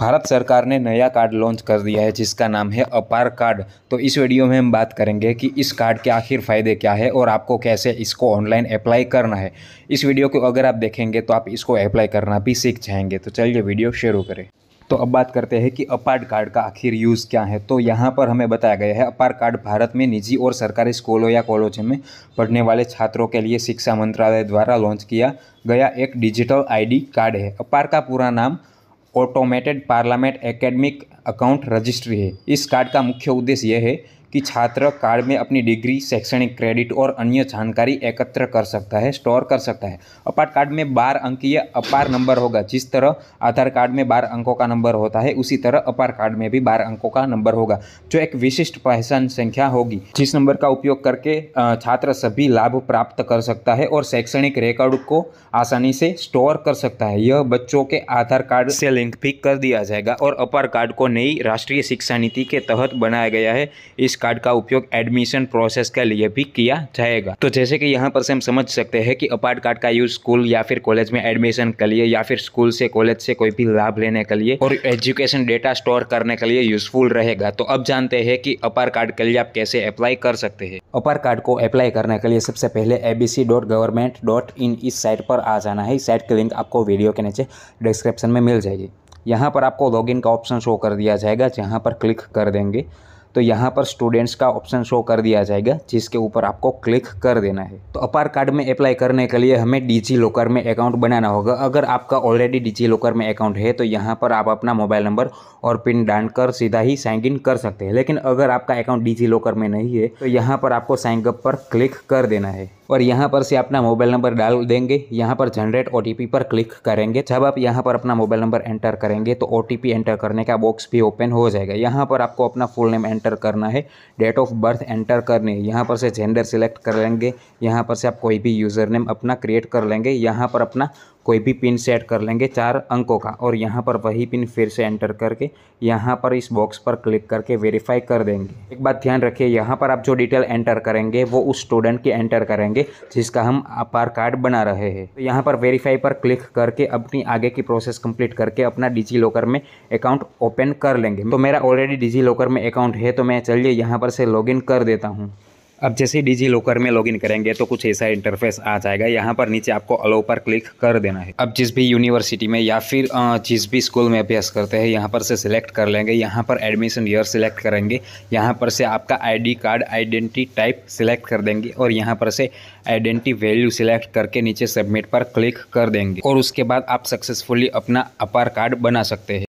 भारत सरकार ने नया कार्ड लॉन्च कर दिया है जिसका नाम है अपार कार्ड तो इस वीडियो में हम बात करेंगे कि इस कार्ड के आखिर फ़ायदे क्या है और आपको कैसे इसको ऑनलाइन अप्लाई करना है इस वीडियो को अगर आप देखेंगे तो आप इसको अप्लाई करना भी सीख जाएंगे तो चलिए वीडियो शुरू करें तो अब बात करते हैं कि अपार्ट कार्ड का आखिर यूज़ क्या है तो यहाँ पर हमें बताया गया है अपार्ट कार्ड भारत में निजी और सरकारी स्कूलों या कॉलेजों में पढ़ने वाले छात्रों के लिए शिक्षा मंत्रालय द्वारा लॉन्च किया गया एक डिजिटल आईडी कार्ड है अपार का पूरा नाम automated parliament academic account registry है इस कार्ड का मुख्य उद्देश्य यह है कि छात्र कार्ड में अपनी डिग्री शैक्षणिक क्रेडिट और अन्य जानकारी एकत्र कर सकता है स्टोर कर सकता है अपार कार्ड में बार अंकीय अपार नंबर होगा जिस तरह आधार कार्ड में बार अंकों का नंबर होता है उसी तरह अपार कार्ड में भी बार अंकों का नंबर होगा जो एक विशिष्ट पहचान संख्या होगी जिस नंबर का उपयोग करके छात्र सभी लाभ प्राप्त कर सकता है और शैक्षणिक रिकॉर्ड को आसानी से स्टोर कर सकता है यह बच्चों के आधार कार्ड से लिंक भी कर दिया जाएगा और अपार कार्ड को नई राष्ट्रीय शिक्षा नीति के तहत बनाया गया है इस कार्ड का उपयोग एडमिशन प्रोसेस के लिए भी किया जाएगा तो जैसे कि यहाँ पर से हम समझ सकते हैं कि अपार्ट कार्ड का यूज स्कूल या फिर कॉलेज में एडमिशन के लिए या फिर स्कूल से कॉलेज से कोई भी लाभ लेने के लिए और एजुकेशन डेटा स्टोर करने के लिए यूजफुल रहेगा तो अब जानते हैं कि अपार कार्ड के लिए आप कैसे अप्लाई कर सकते हैं अपार कार्ड को अप्लाई करने के लिए सबसे पहले ABC dot government dot in इस साइट पर आ जाना है इस साइट की लिंक आपको वीडियो के नीचे डिस्क्रिप्शन में मिल जाएगी यहाँ पर आपको लॉगिन का ऑप्शन शो कर दिया जाएगा जहाँ पर क्लिक कर देंगे तो यहाँ पर स्टूडेंट्स का ऑप्शन शो कर दिया जाएगा जिसके ऊपर आपको क्लिक कर देना है तो अपार कार्ड में अप्लाई करने के लिए हमें डिजी लॉकर में अकाउंट बनाना होगा अगर आपका ऑलरेडी डिजी लॉकर में अकाउंट है तो यहाँ पर आप अपना मोबाइल नंबर और पिन डाल कर सीधा ही साइन इन कर सकते हैं लेकिन अगर आपका अकाउंट डिजी लॉकर में नहीं है तो यहाँ पर आपको साइन अप पर क्लिक कर देना है और यहाँ पर से अपना मोबाइल नंबर डाल देंगे यहाँ पर जनरेट ओ पर क्लिक करेंगे जब आप यहाँ पर अपना मोबाइल नंबर एंटर करेंगे तो ओ एंटर करने का बॉक्स भी ओपन हो जाएगा यहाँ पर आपको अपना फुल नेम एंटर करना है डेट ऑफ बर्थ एंटर करनी है यहाँ पर से जेंडर सिलेक्ट कर लेंगे यहाँ पर से आप कोई भी यूज़र नेम अपना क्रिएट कर लेंगे यहाँ पर अपना कोई भी पिन सेट कर लेंगे चार अंकों का और यहाँ पर वही पिन फिर से एंटर करके यहाँ पर इस बॉक्स पर क्लिक करके वेरीफाई कर देंगे एक बात ध्यान रखिए यहाँ पर आप जो डिटेल एंटर करेंगे वो उस स्टूडेंट की एंटर करेंगे जिसका हम आपार कार्ड बना रहे हैं तो यहाँ पर वेरीफाई पर क्लिक करके अपनी आगे की प्रोसेस कंप्लीट करके अपना डिजी लॉकर में अकाउंट ओपन कर लेंगे तो मेरा ऑलरेडी डिजी लॉकर में अकाउंट है तो मैं चलिए यहाँ पर से लॉग कर देता हूँ अब जैसे डिजी लॉकर में लॉगिन करेंगे तो कुछ ऐसा इंटरफेस आ जाएगा यहाँ पर नीचे आपको अलो पर क्लिक कर देना है अब जिस भी यूनिवर्सिटी में या फिर जिस भी स्कूल में अभ्यास करते हैं यहाँ पर से सिलेक्ट कर लेंगे यहाँ पर एडमिशन ईयर सिलेक्ट करेंगे यहाँ पर से आपका ID card identity type select कर देंगे और यहाँ पर से आइडेंटिटी वैल्यू सिलेक्ट करके नीचे सबमिट पर क्लिक कर देंगे और उसके बाद आप सक्सेसफुली अपना अपार कार्ड बना सकते हैं